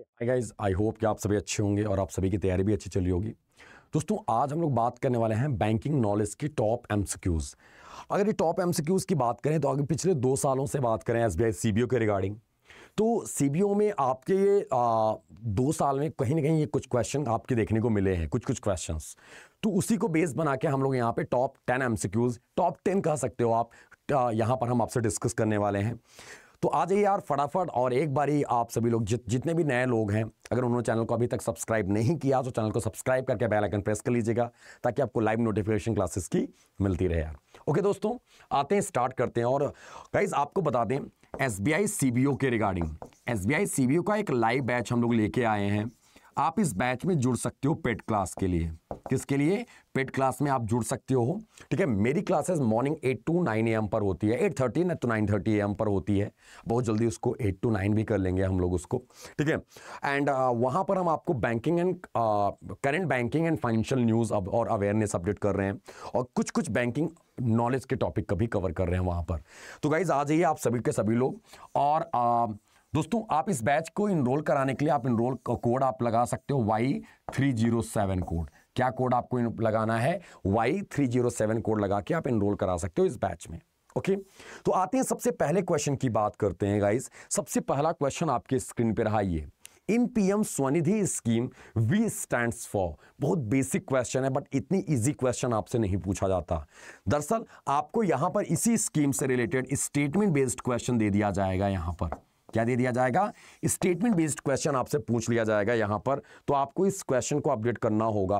Hi I hope कि आप सभी अच्छे होंगे और आप सभी की तैयारी भी अच्छी चली होगी दोस्तों आज हम लोग बात करने वाले हैं बैंकिंग नॉलेज की टॉप एम अगर ये टॉप एम की बात करें तो अगर पिछले दो सालों से बात करें एस बी के रिगार्डिंग तो सी में आपके ये आ, दो साल में कहीं ना कहीं ये कुछ क्वेश्चन आपके देखने को मिले हैं कुछ कुछ क्वेश्चन तो उसी को बेस बना के हम लोग यहाँ पे top ten um top ten कह सकते हो आप यहाँ पर हम आपसे डिस्कस करने वाले हैं तो आ जाइए यार फटाफट और एक बारी आप सभी लोग जित जितने भी नए लोग हैं अगर उन्होंने चैनल को अभी तक सब्सक्राइब नहीं किया तो चैनल को सब्सक्राइब करके बेल आइकन प्रेस कर लीजिएगा ताकि आपको लाइव नोटिफिकेशन क्लासेस की मिलती रहे यार ओके दोस्तों आते हैं स्टार्ट करते हैं और गाइज आपको बता दें एस बी के रिगार्डिंग एस बी का एक लाइव बैच हम लोग लेके आए हैं आप इस बैच में जुड़ सकते हो पेड क्लास के लिए किसके लिए पेड क्लास में आप जुड़ सकते हो ठीक है मेरी classes morning eight to nine A पर होती है एट थर्टी ना तो नाइन थर्टी एम पर होती है बहुत जल्दी उसको एट टू नाइन भी कर लेंगे हम लोग उसको ठीक है एंड uh, वहाँ पर हम आपको banking and current banking and financial news अब और अवेयरनेस अपडेट कर रहे हैं और कुछ कुछ बैंकिंग नॉलेज के टॉपिक कभी कवर कर रहे हैं वहाँ पर तो गाइज आ जाइए आप सभी के सभी लोग और uh, दोस्तों आप इस बैच को इनरोल कराने के लिए आप इनरोल कोड आप लगा सकते हो Y three zero seven code क्या कोड आपको लगाना है Y three zero seven code लगा के आप इनरोल करा सकते हो इस बैच में ओके तो आते हैं सबसे पहले क्वेश्चन की बात करते हैं गाइस सबसे पहला क्वेश्चन आपके स्क्रीन पर रहा ये in PM Svanidhi scheme V stand for बहुत बेसिक क्वेश्चन है बट इतनी इजी क्वेश्चन आपसे नहीं पूछा जाता दरअसल आपको यहां पर इसी स्कीम से रिलेटेड स्टेटमेंट बेस्ड क्वेश्चन दे दिया जाएगा यहां पर क्या दे दिया जाएगा स्टेटमेंट बेस्ड क्वेश्चन आपसे पूछ लिया जाएगा यहां पर तो आपको इस क्वेश्चन को अपडेट करना होगा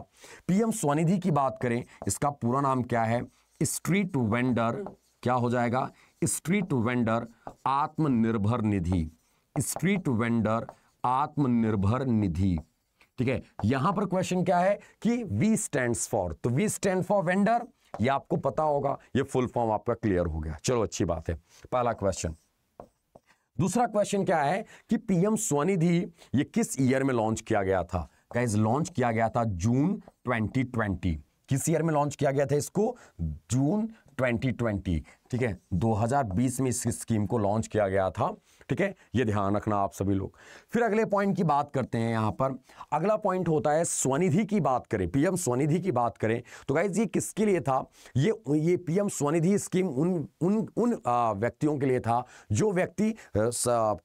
पीएम स्वनिधि की बात करें इसका पूरा नाम क्या है स्ट्रीट वेंडर क्या हो जाएगा स्ट्रीट वेंडर आत्मनिर्भर निधि स्ट्रीट वेंडर आत्मनिर्भर निधि ठीक है यहां पर क्वेश्चन क्या है कि वी स्टैंड फॉर तो वी स्टैंड फॉर वेंडर ये आपको पता होगा ये फुल फॉर्म आपका क्लियर हो गया चलो अच्छी बात है पहला क्वेश्चन दूसरा क्वेश्चन क्या है कि पीएम स्वनिधि ये किस ईयर में लॉन्च किया गया था गाइज लॉन्च किया गया था जून 2020 किस ईयर में लॉन्च किया गया था इसको जून 2020 ठीक है 2020 में इस स्कीम को लॉन्च किया गया था ठीक है ये ध्यान रखना आप सभी लोग फिर अगले पॉइंट की बात करते हैं यहां पर अगला पॉइंट होता है स्वनिधि की बात करें पीएम स्वनिधि की बात करें तो गाइज ये किसके लिए था ये ये पीएम स्वनिधि स्कीम उन उन उन व्यक्तियों के लिए था जो व्यक्ति कह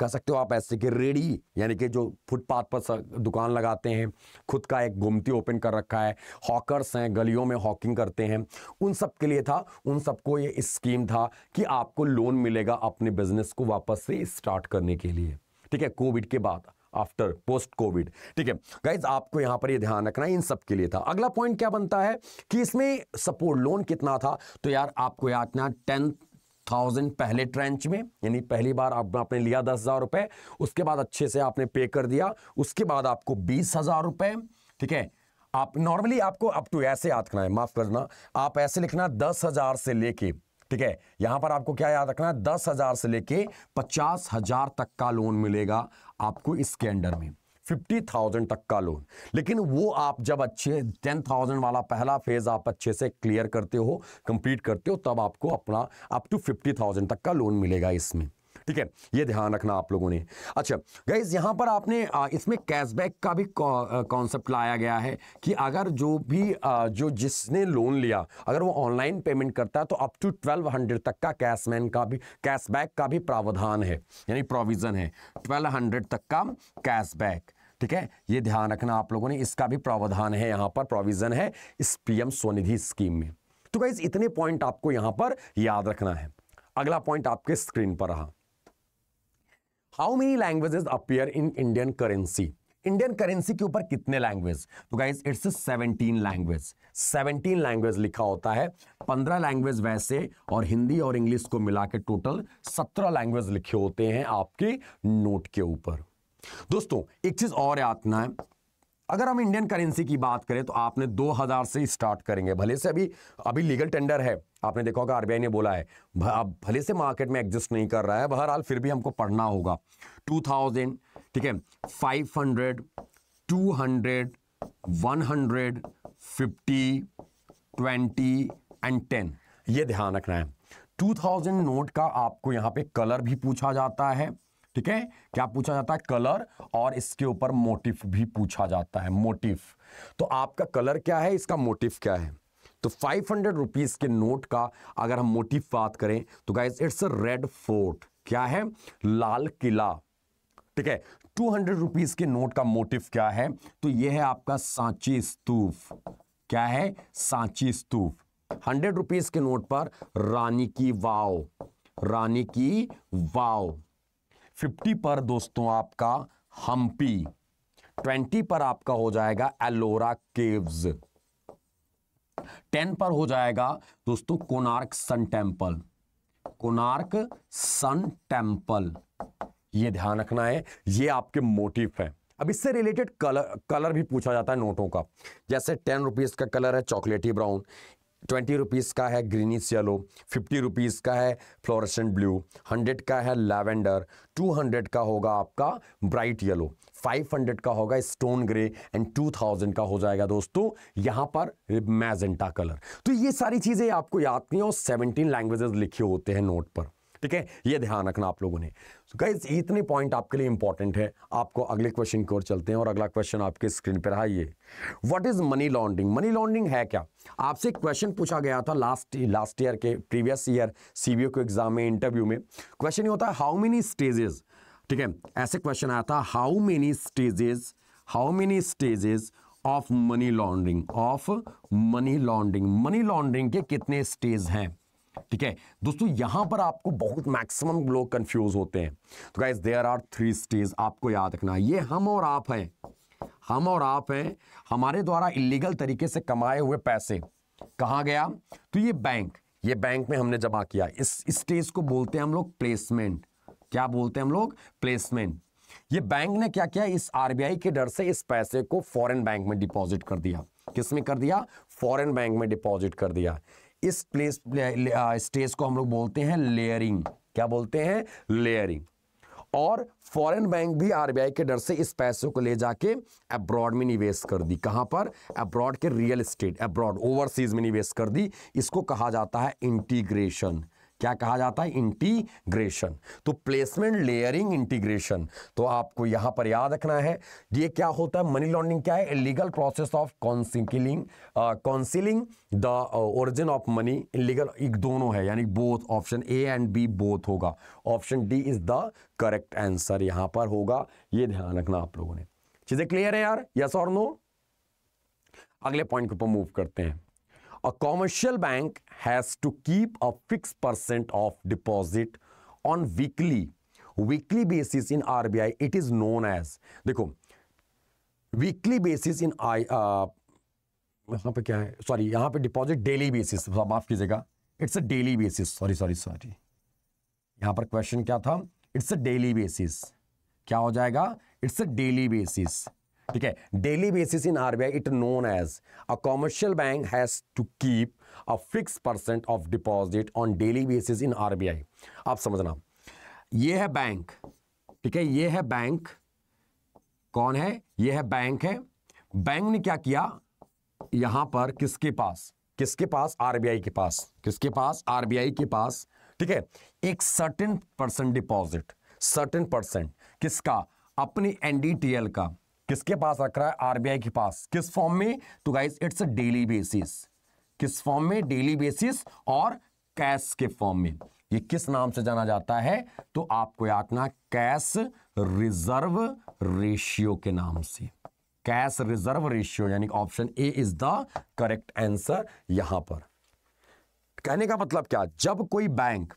सकते हो आप ऐसे कि रेडी यानी कि जो फुटपाथ पर दुकान लगाते हैं खुद का एक गोमती ओपन कर रखा है हॉकर्स हैं गलियों में हॉकिंग करते हैं उन सब के लिए था उन सबको ये स्कीम था कि आपको लोन मिलेगा अपने बिजनेस को वापस से स्टार्ट स्टार्ट करने के लिए ठीक है कोविड के बाद आफ्टर पोस्ट कोविड ठीक है गाइज आपको यहां पर ये ध्यान रखना है इन सब के लिए था अगला पॉइंट क्या बनता है कि इसमें सपोर्ट लोन कितना था तो यार आपको याद ना टेन थाउजेंड पहले ट्रेंच में यानी पहली बार आप, आपने लिया दस हज़ार रुपए उसके बाद अच्छे से आपने पे कर दिया उसके बाद आपको बीस हज़ार रुपए ठीक है आप नॉर्मली आपको अप टू ऐसे याद करना है माफ़ करना आप ऐसे लिखना दस हज़ार से लेके ठीक है यहां पर आपको क्या याद रखना है दस हजार से लेके पचास हजार तक का लोन मिलेगा आपको इसके अंडर में फिफ्टी थाउजेंड तक का लोन लेकिन वो आप जब अच्छे टेन थाउजेंड वाला पहला फेज आप अच्छे से क्लियर करते हो कंप्लीट करते हो तब आपको अपना अप टू फिफ्टी थाउजेंड तक का लोन मिलेगा इसमें ठीक है ये ध्यान रखना आप लोगों ने अच्छा गाइज यहाँ पर आपने इसमें कैशबैक का भी कॉन्सेप्ट लाया गया है कि अगर जो भी जो जिसने लोन लिया अगर वो ऑनलाइन पेमेंट करता है तो अप टू ट्वेल्व हंड्रेड तक का कैशमैन का भी कैशबैक का भी प्रावधान है यानी प्रोविज़न है ट्वेल्व हंड्रेड तक का कैशबैक ठीक है ये ध्यान रखना आप लोगों ने इसका भी प्रावधान है यहाँ पर प्रोविज़न है इस पीएम स्वनिधि स्कीम में तो गाइज इतने पॉइंट आपको यहाँ पर याद रखना है अगला पॉइंट आपके स्क्रीन पर रहा how many languages appear in Indian currency Indian currency के ऊपर कितने लैंग्वेज तो guys it's seventeen language seventeen language लिखा होता है पंद्रह लैंग्वेज वैसे और हिंदी और इंग्लिश को मिला के टोटल सत्रह लैंग्वेज लिखे होते हैं आपके नोट के ऊपर दोस्तों एक चीज और याद है अगर हम इंडियन करेंसी की बात करें तो आपने 2000 से स्टार्ट करेंगे भले से अभी अभी लीगल टेंडर है आपने देखा होगा आरबीआई ने बोला है अब भले से मार्केट में एग्जिस्ट नहीं कर रहा है बहरहाल फिर भी हमको पढ़ना होगा 2000 ठीक है 500 200 100 50 20 एंड 10 ये ध्यान रखना है 2000 नोट का आपको यहाँ पे कलर भी पूछा जाता है ठीक है क्या पूछा जाता है कलर और इसके ऊपर मोटिफ भी पूछा जाता है मोटिफ तो आपका कलर क्या है इसका मोटिफ क्या है तो फाइव हंड्रेड रुपीज के नोट का अगर हम मोटिफ बात करें तो guys it's a red fort क्या है लाल किला ठीक है टू हंड्रेड रुपीज के नोट का मोटिव क्या है तो यह है आपका सांची स्तूप क्या है सांची स्तूप हंड्रेड रुपीज के नोट पर रानी की वाव रानी की वाव फिफ्टी पर दोस्तों आपका हम्पी ट्वेंटी पर आपका हो जाएगा एलोरा केव्स टेन पर हो जाएगा दोस्तों Konark sun temple Konark sun temple ये ध्यान रखना है ये आपके मोटिव है अब इससे रिलेटेड कलर कलर भी पूछा जाता है नोटों का जैसे टेन रुपीज का कलर है चॉकलेटी ब्राउन ट्वेंटी रुपीज़ का है ग्रीनिश येलो फिफ्टी रुपीज़ का है फ्लोरसेंट ब्लू हंड्रेड का है लैवेंडर टू हंड्रेड का होगा आपका ब्राइट येलो फाइव हंड्रेड का होगा stone grey and two thousand का हो जाएगा दोस्तों यहाँ पर मैजेंटा कलर तो ये सारी चीज़ें आपको याद नहीं और सेवनटीन लैंग्वेजेस लिखे होते हैं नोट पर ठीक है ये ध्यान रखना आप लोगों ने सो so गाइज इतने पॉइंट आपके लिए इंपॉर्टेंट है आपको अगले क्वेश्चन की ओर चलते हैं और अगला क्वेश्चन आपके स्क्रीन पर है ये what is money laundering money laundering है क्या आपसे क्वेश्चन पूछा गया था लास्ट लास्ट ईयर के प्रीवियस ईयर सीबीओ के एग्जाम में इंटरव्यू में क्वेश्चन ये होता है हाउ मेनी स्टेजेस ठीक है ऐसे क्वेश्चन आया था how many stages how many stages of money laundering of money laundering money laundering के कितने स्टेज हैं ठीक है दोस्तों यहां पर आपको बहुत मैक्सिमम लोग कंफ्यूज होते हैं तो guys there are three stage आपको याद रखना ये हम और आप हैं हम और आप हैं हमारे द्वारा इलीगल तरीके से कमाए हुए पैसे कहा गया तो ये बैंक ये बैंक में हमने जमा किया इस स्टेज को बोलते हैं हम लोग प्लेसमेंट क्या बोलते हैं हम लोग प्लेसमेंट ये बैंक ने क्या किया इस आरबीआई के डर से इस पैसे को फॉरेन बैंक में डिपॉजिट कर दिया किसमें कर दिया फॉरेन बैंक में डिपॉजिट कर दिया इस प्लेस स्टेज को हम लोग बोलते हैं लेयरिंग क्या बोलते हैं लेयरिंग और फॉरेन बैंक भी आरबीआई के डर से इस पैसों को ले जाके अब्रॉड में निवेश कर दी कहां पर अब्रॉड के रियल स्टेट अब्रॉड ओवरसीज में निवेश कर दी इसको कहा जाता है इंटीग्रेशन क्या कहा जाता है इंटीग्रेशन तो प्लेसमेंट लेयरिंग इंटीग्रेशन तो आपको यहां पर याद रखना है ये क्या होता है मनी लॉन्ड्रिंग क्या है legal process of concealing concealing the origin of money legal एक दोनों है यानी both option A and B both होगा option D is the correct answer यहां पर होगा ये ध्यान रखना आप लोगों ने चीजें क्लियर है यार यस और नो अगले पॉइंट के ऊपर मूव करते हैं A commercial bank has to keep a fixed percent of deposit on weekly weekly basis in RBI. It is known as देखो weekly basis in I uh, यहाँ पे क्या है sorry यहाँ पे deposit daily basis माफ कीजिएगा it's a daily basis sorry sorry sorry यहाँ पर question क्या था it's a daily basis क्या हो जाएगा it's a daily basis ठीक है daily basis in RBI it known as a commercial bank has to keep a fix percent of deposit on daily basis in RBI आप समझना ये है bank ठीक है ये है बैंक कौन है ये है बैंक है बैंक ने क्या किया यहां पर किसके पास किसके पास आरबीआई के पास किसके पास आरबीआई के पास ठीक है एक certain percent deposit certain percent किसका अपनी एनडीटीएल का किसके पास रख रहा है आरबीआई के पास किस फॉर्म में तो गाइस इट्स डेली बेसिस किस फॉर्म में डेली बेसिस और कैश के फॉर्म में ये किस नाम से जाना जाता है तो आपको याद रखना कैश रिजर्व रेशियो के नाम से कैश रिजर्व रेशियो यानी option A is the correct answer यहां पर कहने का मतलब क्या जब कोई बैंक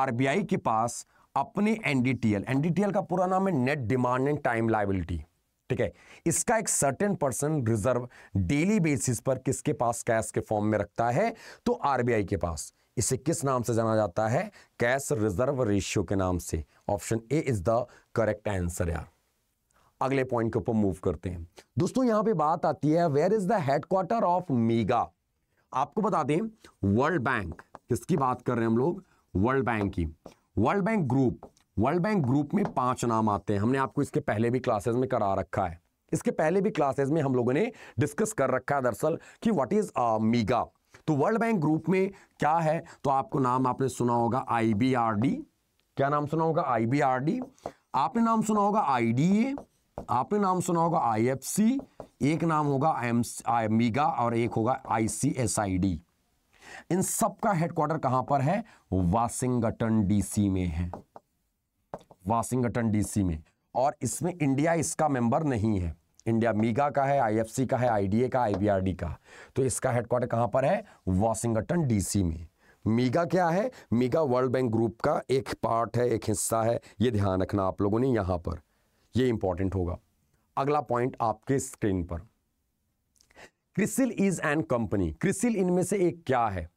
आरबीआई के पास अपने एनडीटीएल एनडीटीएल का पूरा नाम है net demand and time liability ठीक है इसका एक certain person reserve daily basis पर किसके पास कैश के फॉर्म में रखता है तो आरबीआई के पास इसे किस नाम से जाना जाता है कैश रिजर्व रेशियो के नाम से option A is the correct answer यार अगले पॉइंट के ऊपर मूव करते हैं दोस्तों यहां पे बात आती है where is the headquarter of MIGA आपको बता दें वर्ल्ड बैंक किसकी बात कर रहे हैं हम लोग वर्ल्ड बैंक की world bank group world bank group में पांच नाम आते हैं हमने आपको इसके पहले भी क्लासेस में करा रखा है इसके पहले भी क्लासेस में हम लोगों ने डिस्कस कर रखा है दरअसल कि व्हाट इज मीगा तो वर्ल्ड बैंक ग्रुप में क्या है तो आपको नाम आपने सुना होगा आईबीआरडी क्या नाम सुना होगा आईबीआरडी आपने नाम सुना होगा आईडीए आपने नाम सुना होगा आईएफसी एक नाम होगा मीगा और एक होगा आईसीएसआईडी इन सब का हेडक्वार्टर कहां पर है वाशिंगटन डीसी में है वाशिंगटन डीसी में और इसमें इंडिया इसका मेंबर नहीं है इंडिया मीगा का है आईएफसी का है आईडीए का आईबीआरडी का तो इसका हेडक्वार्टर कहाँ पर है वाशिंगटन डीसी में मीगा क्या है मीगा वर्ल्ड बैंक ग्रुप का एक पार्ट है एक हिस्सा है ये ध्यान रखना आप लोगों ने यहाँ पर ये इंपॉर्टेंट होगा अगला पॉइंट आपके स्क्रीन पर CRISIL is an company CRISIL इनमें से एक क्या है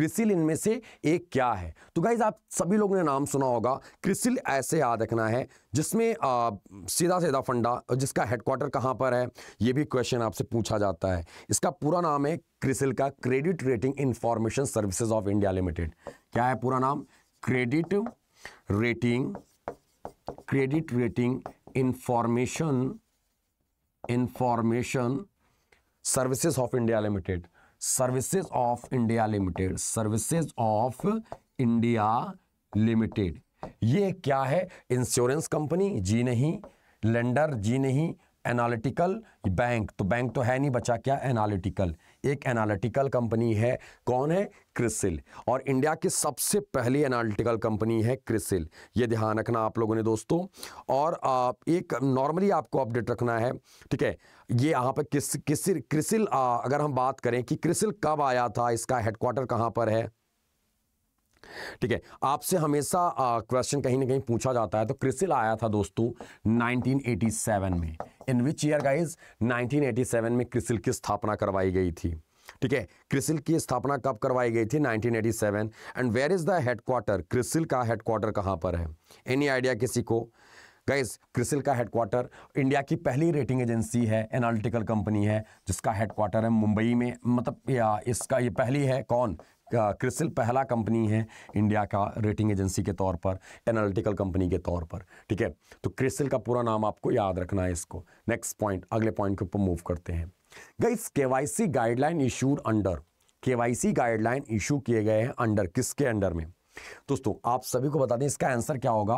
क्रिसिल इनमें से एक क्या है तो गाइज आप सभी लोगों ने नाम सुना होगा क्रिसिल ऐसे याद रखना है जिसमें सीधा सीधा फंडा जिसका हेडक्वार्टर कहाँ पर है ये भी क्वेश्चन आपसे पूछा जाता है इसका पूरा नाम है क्रिसिल का credit rating information services of India limited क्या है पूरा नाम credit rating credit rating information information services of India limited services of India limited services of India limited ये क्या है इंश्योरेंस कंपनी जी नहीं लेंडर जी नहीं एनालिटिकल बैंक तो बैंक तो है नहीं बचा क्या एनालिटिकल एक एनालिटिकल कंपनी है कौन है क्रिसिल और इंडिया की सबसे पहली एनालिटिकल कंपनी है क्रिसिल ये ध्यान रखना आप लोगों ने दोस्तों और आप एक नॉर्मली आपको अपडेट रखना है ठीक है ये यहाँ पर किस किसी क्रिसिल आ, अगर हम बात करें कि क्रिसिल कब आया था इसका हेडक्वार्टर कहाँ पर है ठीक है आपसे हमेशा क्वेश्चन कहीं ना कहीं पूछा जाता है तो क्रिसिल आया था दोस्तों 1987 में इन विच ईयर गाइज 1987 में क्रिसिल की स्थापना करवाई गई थी ठीक है क्रिसिल की स्थापना कब करवाई गई थी 1987 and where is the headquarter CRISIL का हेडक्वार्टर कहां पर है एनी आइडिया किसी को गाइज क्रिसिल का हेडक्वार्टर इंडिया की पहली रेटिंग एजेंसी है एनालिटिकल कंपनी है जिसका हेडक्वार्टर है मुंबई में मतलब या इसका ये पहली है कौन क्रिसिल पहला कंपनी है इंडिया का रेटिंग एजेंसी के तौर पर एनालिटिकल कंपनी के तौर पर ठीक है तो क्रिसिल का पूरा नाम आपको याद रखना है इसको नेक्स्ट पॉइंट अगले पॉइंट के ऊपर मूव करते हैं guys KYC guideline issued under KYC guideline issue किए गए हैं अंडर किसके अंडर में दोस्तों आप सभी को बता दें इसका आंसर क्या होगा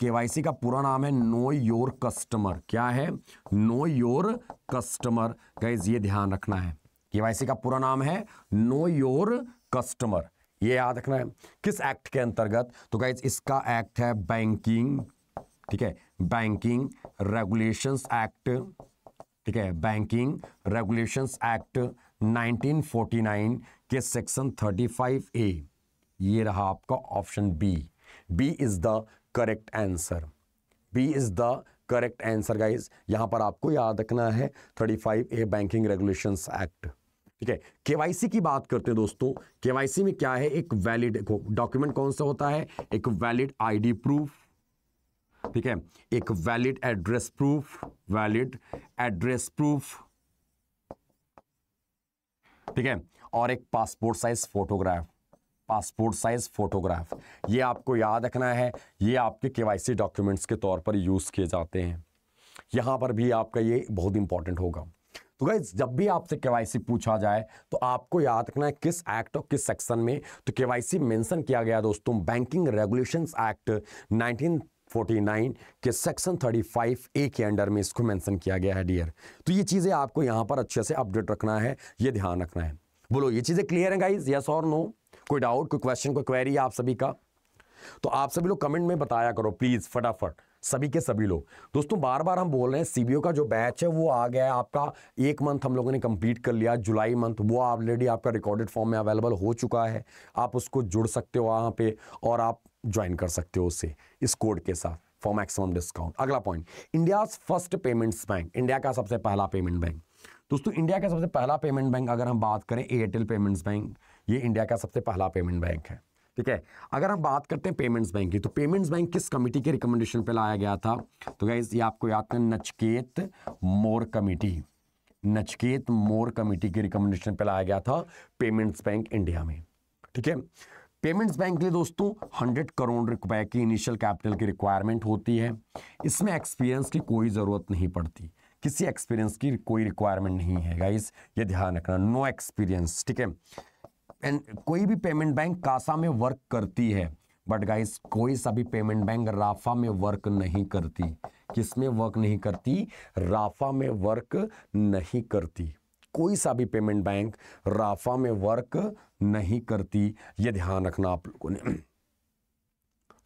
केवाईसी का पूरा नाम है नो योर कस्टमर क्या है नो योर कस्टमर गाइज ये ध्यान रखना है केवाईसी का पूरा नाम है नो योर कस्टमर ये याद रखना है किस एक्ट के अंतर्गत तो गाइज इसका एक्ट है बैंकिंग ठीक है बैंकिंग रेगुलेशन एक्ट ठीक है बैंकिंग रेगुलेशन एक्ट 1949 के सेक्शन 35 ए ये रहा आपका option B B is the correct answer B is the correct answer guys यहां पर आपको याद रखना है 35 ए बैंकिंग रेगुलेशंस एक्ट ठीक है केवाईसी की बात करते हैं दोस्तों केवाईसी में क्या है एक वैलिड डॉक्यूमेंट कौन सा होता है एक वैलिड आईडी प्रूफ ठीक है एक valid address proof valid address proof ठीक है और एक passport size photograph passport size photograph ये आपको याद रखना है ये आपके केवाईसी डॉक्यूमेंट्स के तौर पर यूज़ किए जाते हैं यहाँ पर भी आपका ये बहुत इंपॉर्टेंट होगा तो गाइज जब भी आपसे केवाईसी पूछा जाए तो आपको याद रखना है किस एक्ट और किस सेक्शन में तो केवाईसी मेंशन किया गया दोस्तों बैंकिंग रेगुलेशंस एक्ट 1949 के सेक्शन 35 ए के अंडर में इसको मेंशन किया गया है डियर तो ये चीज़ें आपको यहाँ पर अच्छे से अपडेट रखना है ये ध्यान रखना है बोलो ये चीज़ें क्लियर है गाइज यस और नो कोई डाउट कोई क्वेश्चन कोई क्वेरी आप सभी का तो आप सभी लोग कमेंट में बताया करो प्लीज़ फटाफट सभी के सभी लोग दोस्तों बार बार हम बोल रहे हैं सीबीओ का जो बैच है वो आ गया है आपका एक मंथ हम लोगों ने कंप्लीट कर लिया जुलाई मंथ वो ऑलरेडी आपका रिकॉर्डेड फॉर्म में अवेलेबल हो चुका है आप उसको जुड़ सकते हो वहां पे और आप ज्वाइन कर सकते हो उससे इस कोड के साथ फॉर मैक्सिमम डिस्काउंट अगला point India first payments bank India का सबसे पहला पेमेंट बैंक दोस्तों इंडिया का सबसे पहला पेमेंट बैंक अगर हम बात करें एयरटेल पेमेंट्स बैंक ये इंडिया का सबसे पहला पेमेंट बैंक है ठीक है अगर हम बात करते हैं पेमेंट्स बैंक की तो पेमेंट्स बैंक किस कमेटी के रिकमेंडेशन पे लाया गया था तो गाइज ये आपको याद करें नचकेत मोर कमेटी नचकेत मोर कमेटी के रिकमेंडेशन पे लाया गया था पेमेंट्स बैंक इंडिया में ठीक है पेमेंट्स बैंक के लिए दोस्तों हंड्रेड करोड़ रुपए की इनिशियल कैपिटल की रिक्वायरमेंट होती है इसमें एक्सपीरियंस की कोई ज़रूरत नहीं पड़ती किसी एक्सपीरियंस की कोई रिक्वायरमेंट नहीं है गाइज ये ध्यान रखना नो एक्सपीरियंस ठीक है एंड कोई भी पेमेंट बैंक कासा में वर्क करती है बट गाइस कोई सा भी पेमेंट बैंक राफा में वर्क नहीं करती किस में वर्क नहीं करती राफा में वर्क नहीं करती कोई सा भी पेमेंट बैंक राफा में वर्क नहीं करती ये ध्यान रखना आप लोगों ने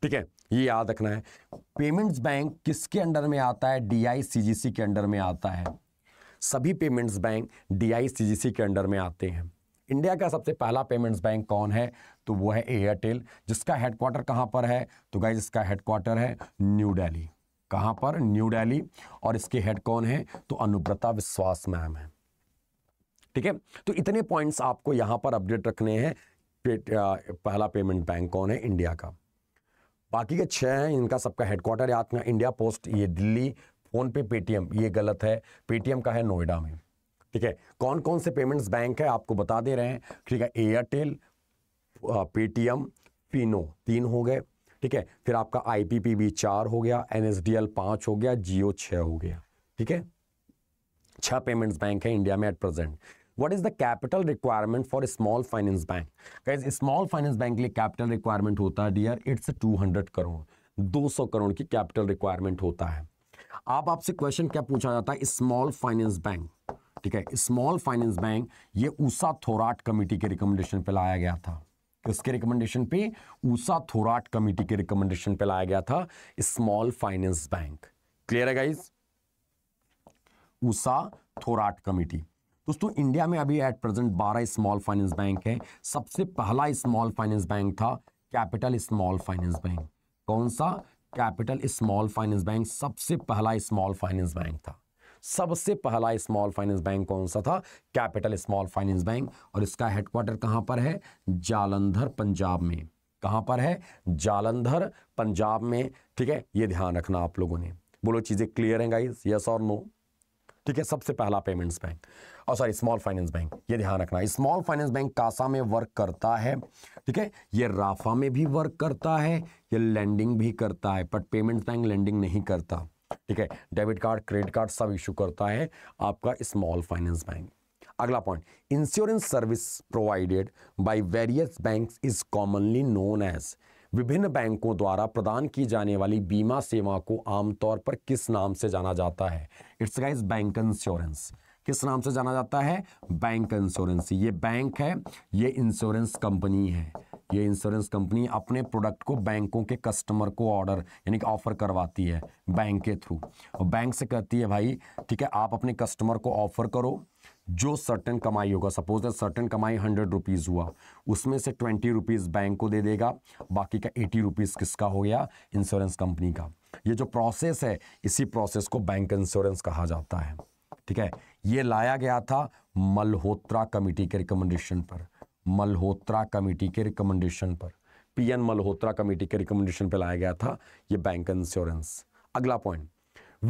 ठीक है ये याद रखना है पेमेंट्स बैंक किसके अंडर में आता है डीआईसीजीसी के अंडर में आता है सभी पेमेंट्स बैंक डीआईसीजीसी के अंडर में आते हैं इंडिया का सबसे पहला पेमेंट्स बैंक कौन है तो वो है एयरटेल जिसका हेडक्वार्टर कहाँ पर है तो गाइज इसका हेडक्वार्टर है न्यू डेली कहाँ पर न्यू डेली और इसके हेड कौन है तो अनुब्रता विश्वास मैम है ठीक है तो इतने पॉइंट्स आपको यहाँ पर अपडेट रखने हैं पे, पहला पेमेंट बैंक कौन है इंडिया का बाकी के छह हैं इनका सबका हेडक्वार्टर याद में इंडिया पोस्ट ये दिल्ली फ़ोन पे पेटीएम ये गलत है पेटीएम का है नोएडा में ठीक है कौन कौन से पेमेंट्स बैंक है आपको बता दे रहे हैं ठीक है एयरटेल पेटीएम पिनो तीन हो गए ठीक है फिर आपका आईपीपीबी चार हो गया एनएसडीएल पांच हो गया जियो छ हो गया ठीक है छह पेमेंट्स बैंक है इंडिया में at present what is the capital requirement for small finance bank small finance bank के लिए कैपिटल रिक्वायरमेंट होता है डियर इट्स हंड्रेड करोड़ सौ करोड़ की कैपिटल रिक्वायरमेंट होता है आप आपसे क्वेश्चन क्या पूछा जाता है स्मॉल फाइनेंस बैंक ठीक है स्मॉल फाइनेंस बैंक ये उषा थोराट कमेटी के रिकमेंडेशन पे लाया गया था किसके रिकमेंडेशन पे उषा थोराट कमेटी के रिकमेंडेशन पे लाया गया था स्मॉल फाइनेंस बैंक क्लियर है गाइज उषा थोराट कमेटी दोस्तों इंडिया में अभी at present 12 small finance bank है सबसे पहला स्मॉल फाइनेंस बैंक था कैपिटल स्मॉल फाइनेंस बैंक कौन सा कैपिटल स्मॉल फाइनेंस बैंक सबसे पहला स्मॉल फाइनेंस बैंक था सबसे पहला स्मॉल फाइनेंस बैंक कौन सा था कैपिटल स्मॉल फाइनेंस बैंक और इसका हेडक्वार्टर कहां पर है जालंधर पंजाब में कहां पर है जालंधर पंजाब में ठीक है ये ध्यान रखना आप लोगों ने बोलो चीज़ें क्लियर हैं गाइस यस और नो ठीक है सबसे पहला पेमेंट्स बैंक और सॉरी स्मॉल फाइनेंस बैंक ये ध्यान रखना स्मॉल फाइनेंस बैंक कासा में वर्क करता है ठीक है ये राफा में भी वर्क करता है ये लैंडिंग भी करता है बट पेमेंट्स बैंक लैंडिंग नहीं करता ठीक है डेबिट कार्ड क्रेडिट कार्ड सब इशू करता है आपका स्मॉल फाइनेंस बैंक अगला point insurance service provided by various banks is commonly known as विभिन्न बैंकों द्वारा प्रदान की जाने वाली बीमा सेवा को आमतौर पर किस नाम से जाना जाता है इट्स गाइज बैंक इंश्योरेंस किस नाम से जाना जाता है बैंक इंश्योरेंस ये बैंक है ये इंश्योरेंस कंपनी है ये इंश्योरेंस कंपनी अपने प्रोडक्ट को बैंकों के कस्टमर को ऑर्डर यानी कि ऑफर करवाती है बैंक के थ्रू और बैंक से कहती है भाई ठीक है आप अपने कस्टमर को ऑफर करो जो सर्टन कमाई होगा सपोज दैट सर्टन कमाई हंड्रेड रुपीज़ हुआ उसमें से ट्वेंटी रुपीज़ बैंक को दे देगा बाकी का एटी रुपीज़ किसका हो गया इंश्योरेंस कंपनी का ये जो प्रोसेस है इसी प्रोसेस को बैंक इंश्योरेंस कहा जाता है ठीक है ये लाया गया था मल्होत्रा कमेटी के रिकमेंडेशन पर मल्होत्रा कमेटी के रिकमेंडेशन पर पीएन मल्होत्रा कमेटी के रिकमेंडेशन पर लाया गया था ये बैंक इंश्योरेंस अगला point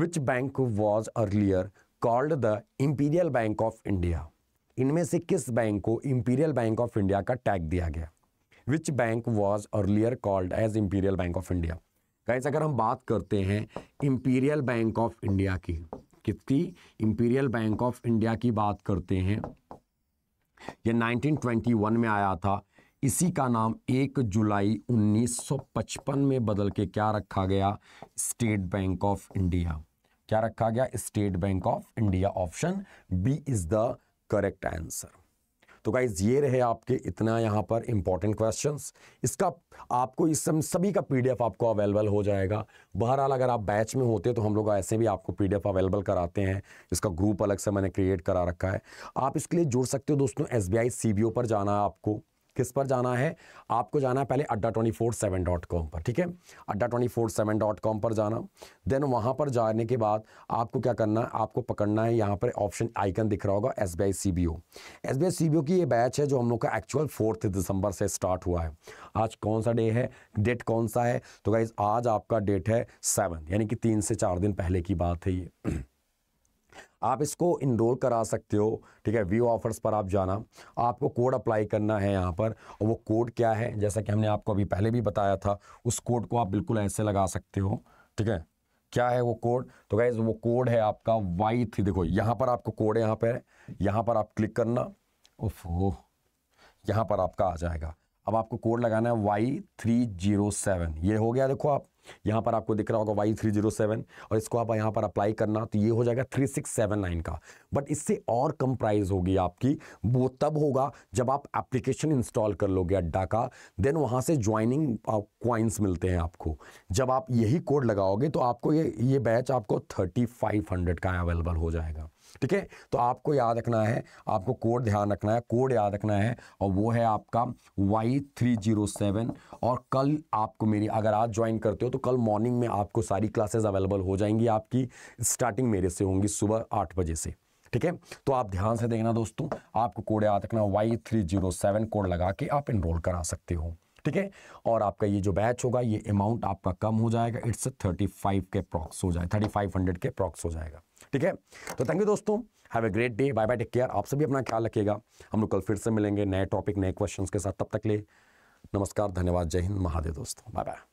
which bank was earlier called the imperial bank of India इनमें से किस बैंक को इंपीरियल बैंक ऑफ इंडिया का टैग दिया गया which bank was earlier called as imperial bank of India guys अगर हम बात करते हैं इंपीरियल बैंक ऑफ इंडिया की कितनी इंपीरियल बैंक ऑफ इंडिया की बात करते हैं ये 1921 में आया था इसी का नाम एक जुलाई 1955 में बदल के क्या रखा गया स्टेट बैंक ऑफ इंडिया क्या रखा गया state bank of India option B is the correct answer तो गाइज ये रहे आपके इतना यहाँ पर इंपॉर्टेंट क्वेश्चंस इसका आपको इस समय सभी का पीडीएफ आपको अवेलेबल हो जाएगा बहरहाल अगर आप बैच में होते तो हम लोग ऐसे भी आपको पीडीएफ अवेलेबल कराते हैं इसका ग्रुप अलग से मैंने क्रिएट करा रखा है आप इसके लिए जुड़ सकते हो दोस्तों एस बी पर जाना है आपको किस पर जाना है आपको जाना है पहले Adda twenty four seven dot com पर ठीक है Adda twenty four seven dot com पर जाना देन वहाँ पर जाने के बाद आपको क्या करना है आपको पकड़ना है यहाँ पर ऑप्शन आइकन दिख रहा होगा S B I C B O S B I C B O की ये बैच है जो हम लोग का एक्चुअल फोर्थ दिसंबर से स्टार्ट हुआ है आज कौन सा डे है डेट कौन सा है तो गाइज आज आपका डेट है सेवन यानी कि तीन से चार दिन पहले की बात है ये आप इसको इनरोल करा सकते हो ठीक है व्यू ऑफर्स पर आप जाना आपको कोड अप्लाई करना है यहाँ पर और वो कोड क्या है जैसा कि हमने आपको अभी पहले भी बताया था उस कोड को आप बिल्कुल ऐसे लगा सकते हो ठीक है क्या है वो कोड तो गाइज वो कोड है आपका वाई थी देखो यहाँ पर आपको कोड यहाँ पर यहाँ पर आप क्लिक करना ओफ हो यहाँ पर आपका आ जाएगा अब आपको कोड लगाना है वाई थ्री जीरो सेवन ये हो गया देखो आप यहाँ पर आपको दिख रहा होगा वाई थ्री जीरो सेवन और इसको आप यहाँ पर अप्लाई करना तो ये हो जाएगा थ्री सिक्स सेवन नाइन का बट इससे और कम प्राइस होगी आपकी वो तब होगा जब आप एप्लीकेशन इंस्टॉल कर लोगे अड्डा का देन वहाँ से ज्वाइनिंग क्वाइंस मिलते हैं आपको जब आप यही कोड लगाओगे तो आपको ये ये बैच आपको थर्टी फाइव हंड्रेड का अवेलेबल हो जाएगा ठीक है तो आपको याद रखना है आपको कोड ध्यान रखना है कोड याद रखना है और वो है आपका वाई थ्री जीरो सेवन और कल आपको मेरी अगर आज ज्वाइन करते हो तो कल मॉर्निंग में आपको सारी क्लासेस अवेलेबल हो जाएंगी आपकी स्टार्टिंग मेरे से होंगी सुबह आठ बजे से ठीक है तो आप ध्यान से देखना दोस्तों आपको कोड याद रखना Y three zero seven code लगा के आप इनरोल करा सकते हो ठीक है और आपका ये जो बैच होगा ये अमाउंट आपका कम हो जाएगा इट्स थर्टी फाइव के प्रॉक्स हो जाए थर्टी फाइव हंड्रेड के प्रॉक्स हो जाएगा ठीक है तो थैंक यू दोस्तों have a great day bye bye take care आप सभी अपना ख्याल रखिएगा हम लोग कल फिर से मिलेंगे नए टॉपिक नए क्वेश्चन के साथ तब तक ले नमस्कार धन्यवाद जय हिंद महादेव दोस्तों बाय बाय